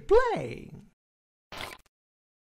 Play.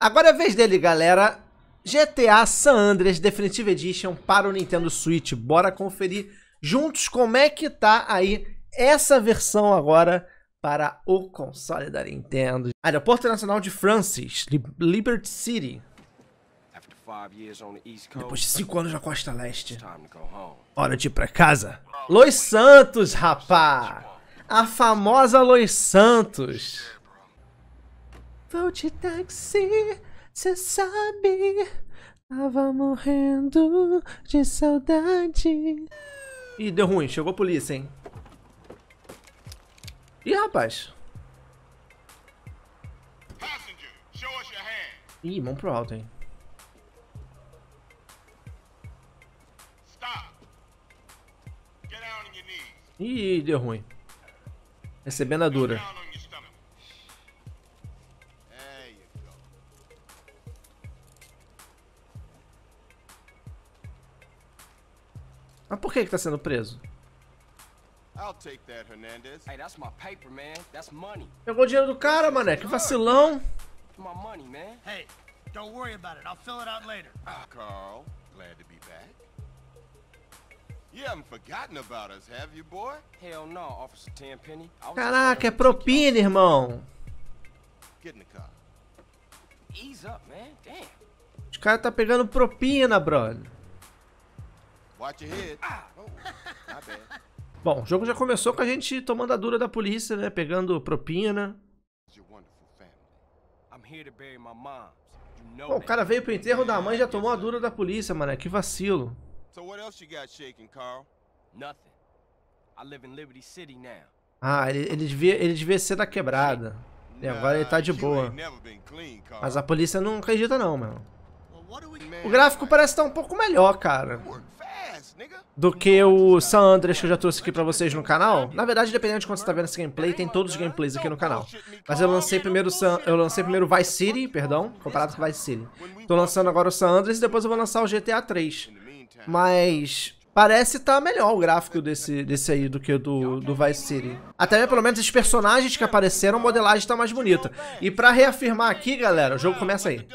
Agora é a vez dele, galera. GTA San Andreas Definitive Edition para o Nintendo Switch. Bora conferir juntos como é que tá aí essa versão agora para o console da Nintendo. Aeroporto Nacional de Francis, Liberty City. Depois de cinco anos na costa leste. Hora de ir pra casa. Los Santos, rapá! A famosa Los Santos. Vou de táxi, cê sabe. Tava morrendo de saudade. Ih, deu ruim, chegou a polícia, hein? Ih, rapaz. Ih, mão pro alto, hein? Ih, deu ruim. Recebendo a dura. Mas por que ele tá sendo preso? Pegou o dinheiro do cara, mané. Que vacilão. Hey, don't worry about it. I'll fill it out later. Carl, glad to be back. Caraca, é propina, irmão. Os caras tá pegando propina, brother. Ah. Tá Bom, o jogo já começou com a gente tomando a dura da polícia, né? Pegando propina. Bom, o cara veio pro enterro da mãe e já tomou a dura da polícia, mano. Que vacilo. Ah, ele, ele, devia, ele devia ser da quebrada. E agora ele tá de boa. Mas a polícia não acredita não, mano. O gráfico parece estar tá um pouco melhor, cara do que o San Andreas que eu já trouxe aqui pra vocês no canal. Na verdade, dependendo de quando você tá vendo esse gameplay, tem todos os gameplays aqui no canal. Mas eu lancei primeiro San, eu lancei primeiro Vice City, perdão, comparado com Vice City. Tô lançando agora o San Andreas e depois eu vou lançar o GTA 3. Mas Parece tá melhor o gráfico desse, desse aí do que do, do Vice City. Até pelo menos os personagens que apareceram, a modelagem tá mais bonita. E pra reafirmar aqui, galera, o jogo começa aí.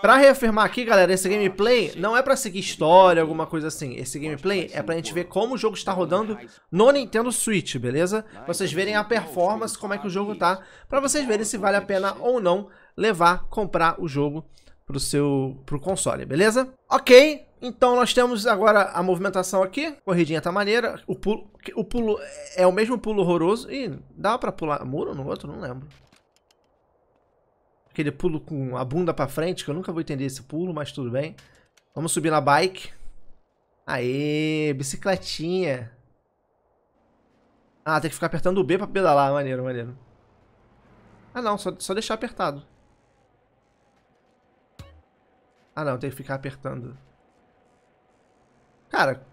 Pra reafirmar aqui, galera, esse gameplay não é pra seguir história, alguma coisa assim. Esse gameplay é pra gente ver como o jogo está rodando no Nintendo Switch, beleza? Pra vocês verem a performance, como é que o jogo tá, pra vocês verem se vale a pena ou não levar, comprar o jogo pro seu pro console, beleza? Ok, então nós temos agora a movimentação aqui, corridinha tá maneira, o pulo, o pulo é o mesmo pulo horroroso, e dá pra pular muro no outro? Não lembro. Aquele pulo com a bunda pra frente, que eu nunca vou entender esse pulo, mas tudo bem. Vamos subir na bike. Aê, bicicletinha. Ah, tem que ficar apertando o B pra pedalar, maneiro, maneiro. Ah não, só, só deixar apertado. Ah não, tem que ficar apertando. Cara,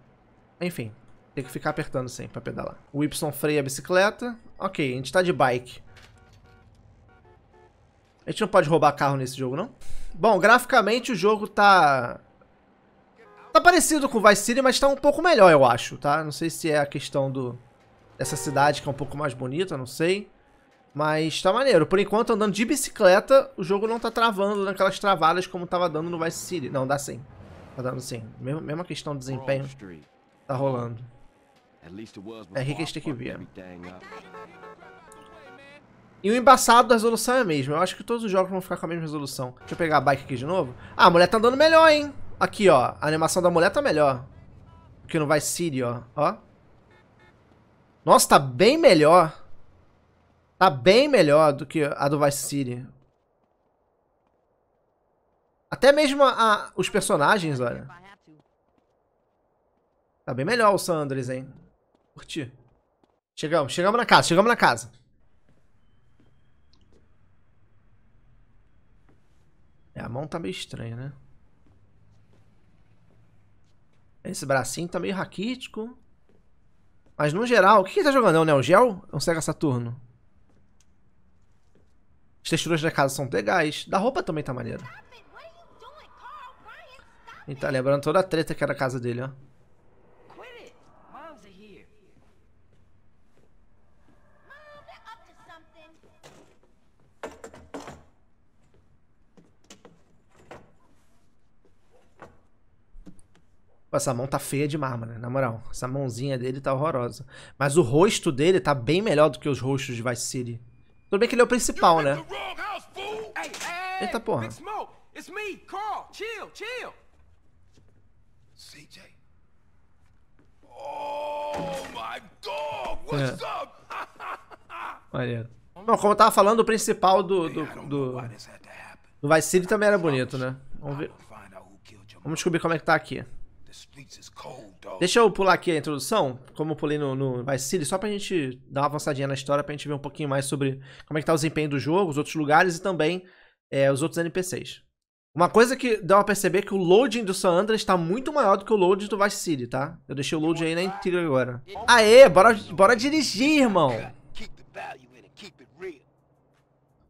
enfim. Tem que ficar apertando sim pra pedalar. O Y freia a bicicleta. Ok, a gente tá de bike. A gente não pode roubar carro nesse jogo, não? Bom, graficamente o jogo tá... Tá parecido com o Vice City, mas tá um pouco melhor, eu acho, tá? Não sei se é a questão do... Essa cidade que é um pouco mais bonita, não sei. Mas tá maneiro. Por enquanto, andando de bicicleta, o jogo não tá travando naquelas travadas como tava dando no Vice City. Não, dá sim. Tá dando sim. Mesma, mesma questão de desempenho. Tá rolando. É rico que a gente ter que ver. E o embaçado da resolução é mesmo. Eu acho que todos os jogos vão ficar com a mesma resolução. Deixa eu pegar a bike aqui de novo. Ah, a mulher tá andando melhor, hein? Aqui, ó. A animação da mulher tá melhor. que no Vice City, ó. Ó. Nossa, tá bem melhor. Tá bem melhor do que a do Vice City. Até mesmo a, os personagens, olha. Tá bem melhor o Sanders, hein? Curti. Chegamos, chegamos na casa, chegamos na casa. É, a mão tá meio estranha, né? Esse bracinho tá meio raquítico. Mas no geral, o que que tá jogando? É o Neo Geo? É o Sega Saturno? As texturas da casa são legais. Da roupa também tá maneira. Ele tá lembrando toda a treta que era a casa dele, ó. Essa mão tá feia de mármore, né? na moral. Essa mãozinha dele tá horrorosa. Mas o rosto dele tá bem melhor do que os rostos de Vice City. Tudo bem que ele é o principal, né? Eita porra. Não, oh é. Maneiro. Bom, como eu tava falando, o principal do. do. do, do Vice City também era bonito, né? Vamos ver. Vamos descobrir como é que tá aqui. Deixa eu pular aqui a introdução, como eu pulei no, no Vice City, só pra gente dar uma avançadinha na história, pra gente ver um pouquinho mais sobre como é que tá o desempenho do jogo, os outros lugares e também é, os outros NPCs. Uma coisa que dá pra perceber é que o loading do San Andreas tá muito maior do que o loading do Vice City, tá? Eu deixei o loading aí na intriga agora. Aê, bora, bora dirigir, irmão!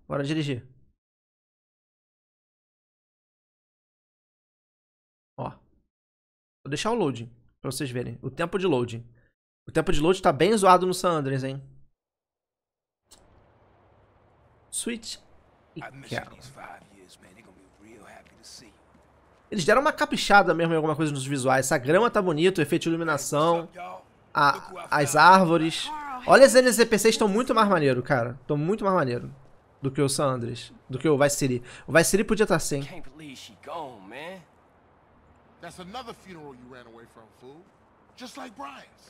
Bora dirigir. Vou deixar o loading pra vocês verem. O tempo de loading. O tempo de load tá bem zoado no San Andreas, hein? Switch e Eles deram uma caprichada mesmo em alguma coisa nos visuais. Essa grama tá bonita, o efeito de iluminação, a, as árvores. Olha, as NZPCs estão muito mais maneiro, cara. Estão muito mais maneiro do que o San Andreas, do que o Vice City. O Vice City podia estar tá sem. That's another funeral you ran away from, fool. Just like Brian's.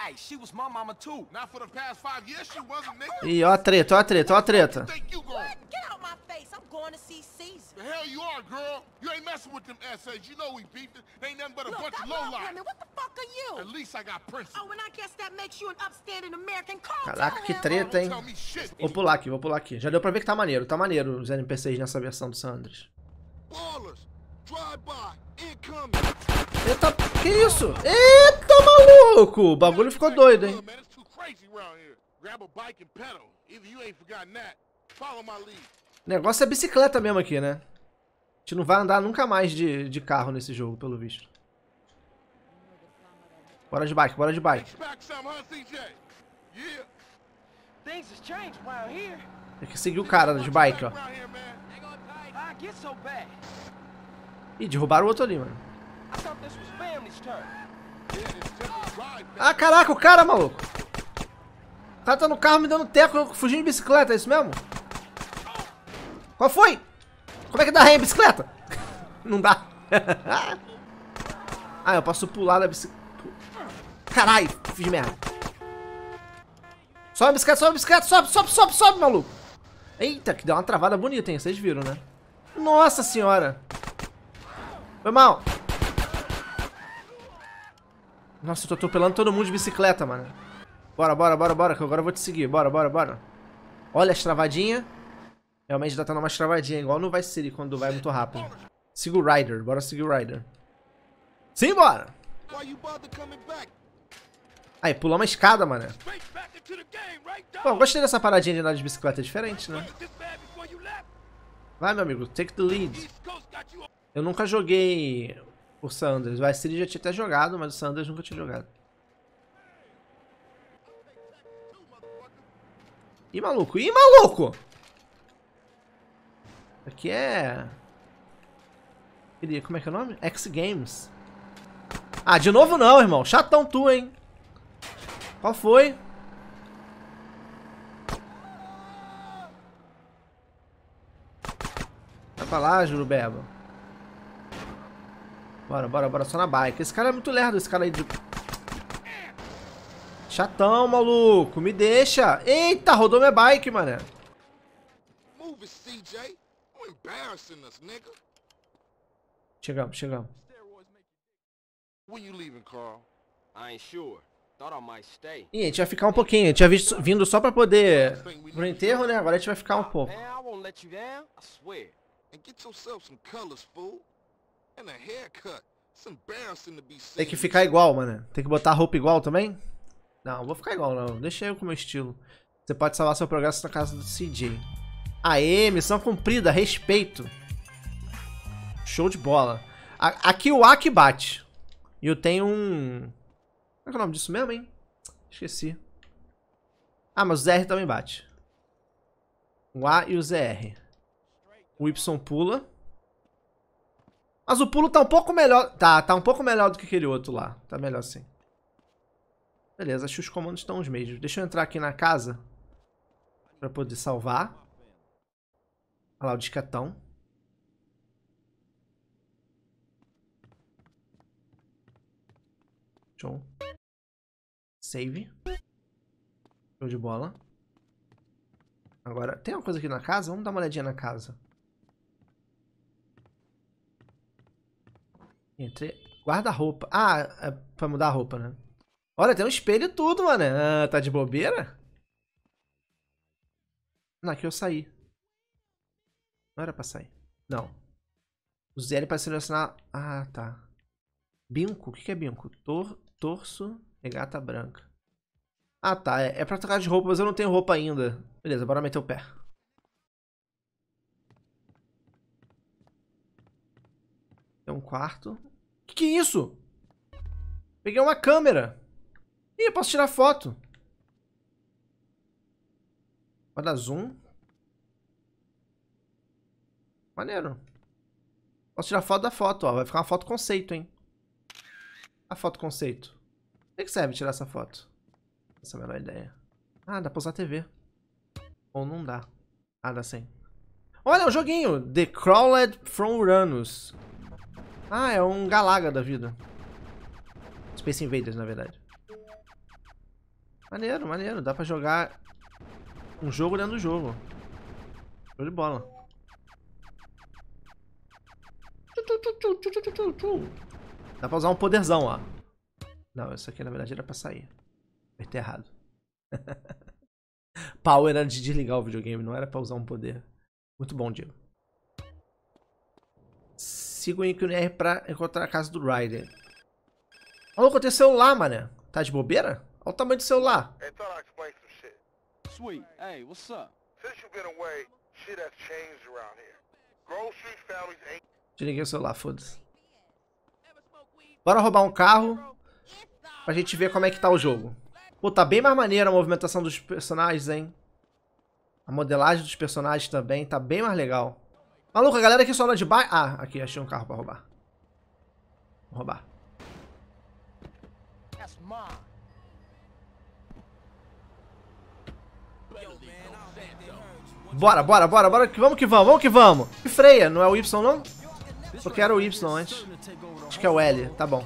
Hey, she was my mama too. Not for the past five years, she wasn't, nigga. Ih, ó a treta, ó a treta, ó a treta. Get out my face. I'm going to see Caesar. The hell you are, girl. You ain't messing with them essays. You know we beefed. them. They ain't nothing but a Look, bunch I of low life. What the fuck are you? At least I got principles. Oh, and I guess that makes you an upstanding American call. Caraca, que treta, hein? Vou pular aqui, vou pular aqui. Já deu pra ver que tá maneiro, tá maneiro os NPCs nessa versão do Sanders. Ballers. Eita, que isso? Eita, maluco! O bagulho ficou doido, hein? O negócio é bicicleta mesmo aqui, né? A gente não vai andar nunca mais de, de carro nesse jogo, pelo visto. Bora de bike, bora de bike. Tem que seguir o cara de bike, ó. Ih, derrubaram o outro ali, mano. Ah, caraca, o cara, maluco. O cara tá no carro me dando teco, fugindo de bicicleta, é isso mesmo? Qual foi? Como é que dá ré em bicicleta? Não dá. ah, eu posso pular da bicicleta. Caralho, fiz merda. Sobe a bicicleta, sobe a bicicleta, sobe, sobe, sobe, sobe, maluco. Eita, que deu uma travada bonita, hein? Vocês viram, né? Nossa senhora. Foi mal. Nossa, eu tô atropelando todo mundo de bicicleta, mano. Bora, bora, bora, bora, que agora eu vou te seguir. Bora, bora, bora. Olha as travadinhas. Realmente dá pra dar umas travadinhas, igual não vai City, quando vai muito rápido. Siga o Rider, bora seguir o Rider. Simbora! Aí, pular uma escada, mano. Bom, gostei dessa paradinha de andar de bicicleta, é diferente, né? Vai, meu amigo, take the lead. Eu nunca joguei o Sanders. Vai ser já tinha até jogado, mas o Sanders nunca tinha jogado. Ih, maluco. Ih, maluco! Aqui é... Como é que é o nome? X Games. Ah, de novo não, irmão. Chatão tu, hein? Qual foi? Vai pra lá, Jurubeba. Bora, bora, bora, só na bike. Esse cara é muito lerdo, esse cara aí de... Chatão, maluco, me deixa. Eita, rodou minha bike, mané. Chegamos, chegamos. E Ih, a gente vai ficar um pouquinho. A gente tinha vindo só pra poder pro enterro, né? Agora a gente vai ficar um pouco. Tem que ficar igual, mano. Tem que botar a roupa igual também? Não, vou ficar igual não. Deixa eu com o meu estilo. Você pode salvar seu progresso na casa do CJ. Aê, missão cumprida, respeito. Show de bola. A aqui o A que bate. E eu tenho um... Como é que é o nome disso mesmo, hein? Esqueci. Ah, mas o ZR também bate. O A e o ZR. O Y pula. Mas o pulo tá um pouco melhor. Tá, tá um pouco melhor do que aquele outro lá. Tá melhor assim. Beleza, acho que os comandos estão os mesmos. Deixa eu entrar aqui na casa. Pra poder salvar. Olha lá o discatão. Show. Save. Show de bola. Agora, tem uma coisa aqui na casa? Vamos dar uma olhadinha na casa. Entre... Guarda-roupa. Ah, é pra mudar a roupa, né? Olha, tem um espelho e tudo, mano. Ah, tá de bobeira? Não, aqui eu saí. Não era pra sair. Não. Use L pra selecionar... Ah, tá. Binco? O que é binco? Tor... Torso, regata branca. Ah, tá. É, é pra trocar de roupa, mas eu não tenho roupa ainda. Beleza, bora meter o pé. Tem um quarto que isso? Peguei uma câmera. Ih, eu posso tirar foto. Vai dar zoom. Maneiro. Posso tirar foto da foto, ó. Vai ficar uma foto conceito, hein? A foto conceito. O que serve tirar essa foto? Essa é a melhor ideia. Ah, dá pra usar a TV. Ou não dá. Ah, dá sim. Olha, o um joguinho. The Crawled from Uranus. Ah, é um Galaga da vida. Space Invaders, na verdade. Maneiro, maneiro. Dá pra jogar um jogo dentro do jogo. Show de bola. Dá pra usar um poderzão, ó. Não, isso aqui na verdade era pra sair. Apertei errado. Power era de desligar o videogame, não era pra usar um poder. Muito bom, Diego. Sigam o R pra encontrar a casa do Ryder. Olha o que aconteceu lá, mané. Tá de bobeira? Olha o tamanho do celular. Hey, então, Sweet. Hey, what's up? Since you've been away, shit has changed around here. Grocery families ain't... Desliguei o celular, foda-se. Bora roubar um carro pra gente ver como é que tá o jogo. Pô, tá bem mais maneiro a movimentação dos personagens, hein? A modelagem dos personagens também tá bem mais legal. Maluco, a galera aqui só anda de bike. Ah, aqui, achei um carro pra roubar. Vou roubar. Bora, bora, bora, bora. Vamos que vamos, vamos que vamos. E freia, não é o Y não? Só quero o Y antes. Acho que é o L, tá bom.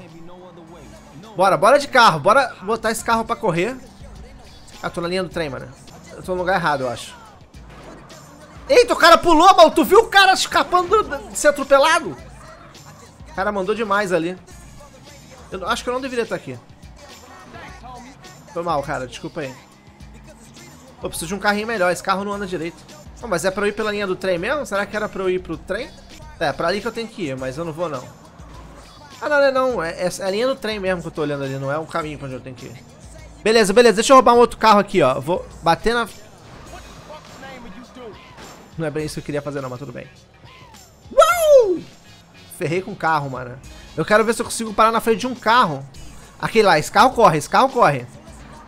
Bora, bora de carro. Bora botar esse carro pra correr. Ah, tô na linha do trem, mano. Eu tô no lugar errado, eu acho. Eita, o cara pulou, mal. Tu viu o cara escapando de ser atropelado? O cara mandou demais ali. Eu acho que eu não deveria estar aqui. Foi mal, cara. Desculpa aí. Eu preciso de um carrinho melhor. Esse carro não anda direito. Não, mas é pra eu ir pela linha do trem mesmo? Será que era pra eu ir pro trem? É, pra ali que eu tenho que ir, mas eu não vou, não. Ah, não, não, é não. É, é, é a linha do trem mesmo que eu tô olhando ali. Não é o caminho pra onde eu tenho que ir. Beleza, beleza. Deixa eu roubar um outro carro aqui, ó. Vou bater na não é bem isso que eu queria fazer não, mas tudo bem. Uau! Ferrei com o carro, mano. Eu quero ver se eu consigo parar na frente de um carro. Aquele lá, esse carro corre, esse carro corre.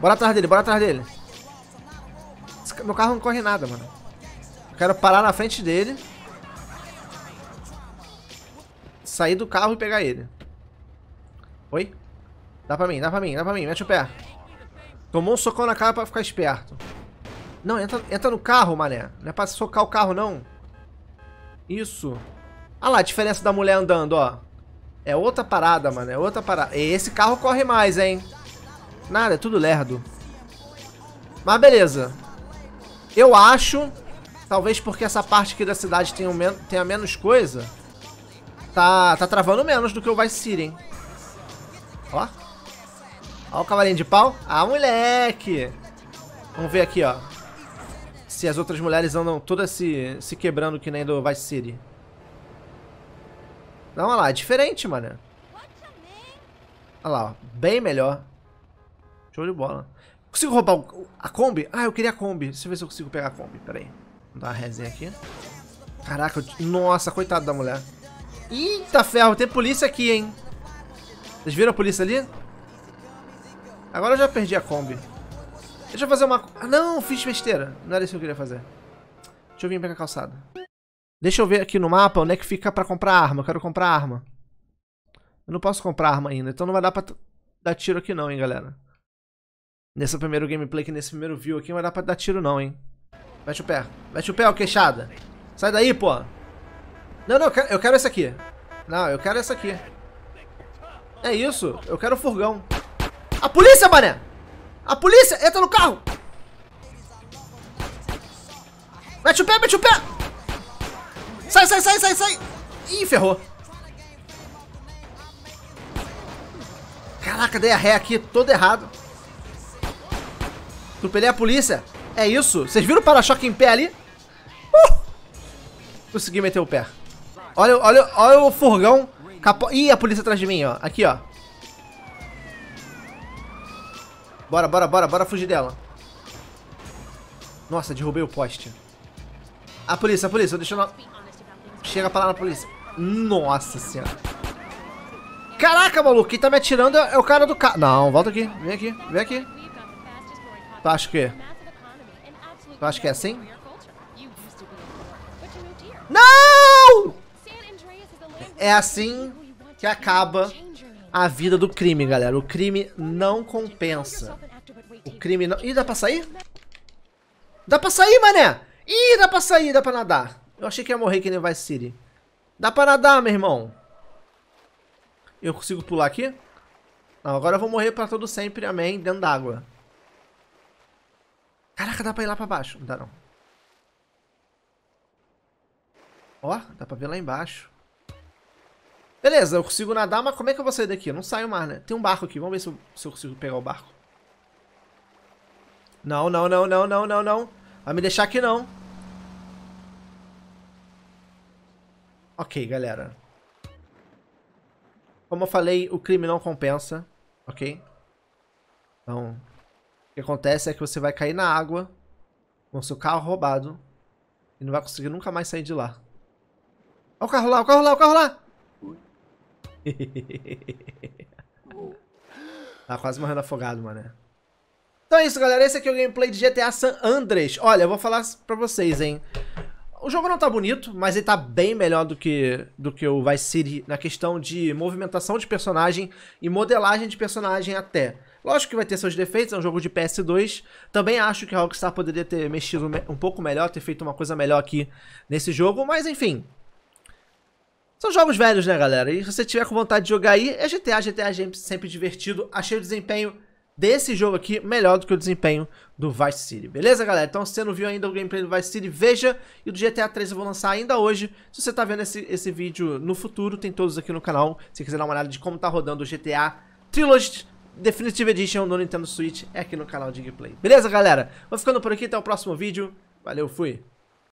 Bora atrás dele, bora atrás dele. Esse, meu carro não corre nada, mano. Eu quero parar na frente dele. Sair do carro e pegar ele. Oi? Dá pra mim, dá pra mim, dá pra mim. Mete o pé. Tomou um socão na cara pra ficar esperto. Não, entra, entra no carro, mané. Não é pra socar o carro, não. Isso. Ah lá, a diferença da mulher andando, ó. É outra parada, mano. É outra parada. Esse carro corre mais, hein. Nada, é tudo lerdo. Mas beleza. Eu acho, talvez porque essa parte aqui da cidade tenha, men tenha menos coisa, tá, tá travando menos do que o Vice City, hein. Ó. Ó o cavalinho de pau. Ah, moleque. Vamos ver aqui, ó se as outras mulheres andam todas se, se quebrando que nem do Vice City. Não, olha lá, é diferente, mano. Olha lá, ó, bem melhor. Show de bola. Consigo roubar o, a Kombi? Ah, eu queria a Kombi. Deixa eu ver se eu consigo pegar a Kombi, peraí. Vou dar uma resenha aqui. Caraca, eu, nossa, coitado da mulher. Eita ferro, tem polícia aqui, hein. Vocês viram a polícia ali? Agora eu já perdi a Kombi. Deixa eu fazer uma... Ah, não, fiz besteira. Não era isso que eu queria fazer. Deixa eu vir pegar a calçada. Deixa eu ver aqui no mapa onde é que fica pra comprar arma. Eu quero comprar arma. Eu não posso comprar arma ainda, então não vai dar pra dar tiro aqui não, hein, galera. Nesse primeiro gameplay nesse primeiro view aqui, não vai dar pra dar tiro não, hein. Mete o pé. Mete o pé, ô queixada. Sai daí, pô. Não, não, eu quero, eu quero essa aqui. Não, eu quero essa aqui. É isso, eu quero o furgão. A polícia, mané! A polícia! Entra no carro! Mete o pé, mete o pé! Sai, sai, sai, sai, sai! Ih, ferrou. Caraca, dei a ré aqui, todo errado. Atropelei a polícia. É isso. Vocês viram o para-choque em pé ali? Uh! Consegui meter o pé. Olha, olha, olha o furgão. Capo... Ih, a polícia atrás de mim, ó. Aqui, ó. Bora, bora, bora, bora fugir dela. Nossa, derrubei o poste. A polícia, a polícia, deixa eu... Não... Chega pra lá na polícia. Nossa senhora. Caraca, maluco, quem tá me atirando é, é o cara do carro. Não, volta aqui, vem aqui, vem aqui. Tu acha que... Tu acha que é assim? Não! É assim que acaba a vida do crime, galera. O crime não compensa. O crime não... Ih, dá pra sair? Dá pra sair, mané! Ih, dá pra sair, dá pra nadar. Eu achei que ia morrer que nem Vice City. Dá pra nadar, meu irmão. Eu consigo pular aqui? Não, agora eu vou morrer pra todo sempre, amém, dentro d'água. Caraca, dá pra ir lá pra baixo. Não dá não. Ó, dá pra ver lá embaixo. Beleza, eu consigo nadar, mas como é que eu vou sair daqui? Eu não saio mais, né? Tem um barco aqui, vamos ver se eu, se eu consigo pegar o barco. Não, não, não, não, não, não, não. Vai me deixar aqui não. Ok, galera. Como eu falei, o crime não compensa, ok? Então, o que acontece é que você vai cair na água com seu carro roubado e não vai conseguir nunca mais sair de lá. Olha o carro lá, o carro lá, o carro lá! tá quase morrendo afogado, mano Então é isso, galera. Esse aqui é o gameplay de GTA San Andreas. Olha, eu vou falar pra vocês, hein. O jogo não tá bonito, mas ele tá bem melhor do que, do que o Vice City na questão de movimentação de personagem e modelagem de personagem até. Lógico que vai ter seus defeitos, é um jogo de PS2. Também acho que a Rockstar poderia ter mexido um pouco melhor, ter feito uma coisa melhor aqui nesse jogo, mas enfim, são jogos velhos, né, galera? E se você tiver com vontade de jogar aí, é GTA, GTA é sempre divertido. Achei o desempenho desse jogo aqui melhor do que o desempenho do Vice City, beleza, galera? Então, se você não viu ainda o gameplay do Vice City, veja. E do GTA 3 eu vou lançar ainda hoje. Se você tá vendo esse, esse vídeo no futuro, tem todos aqui no canal. Se quiser dar uma olhada de como tá rodando o GTA Trilogy Definitive Edition no Nintendo Switch, é aqui no canal de gameplay. Beleza, galera? Vou ficando por aqui, até o próximo vídeo. Valeu, fui!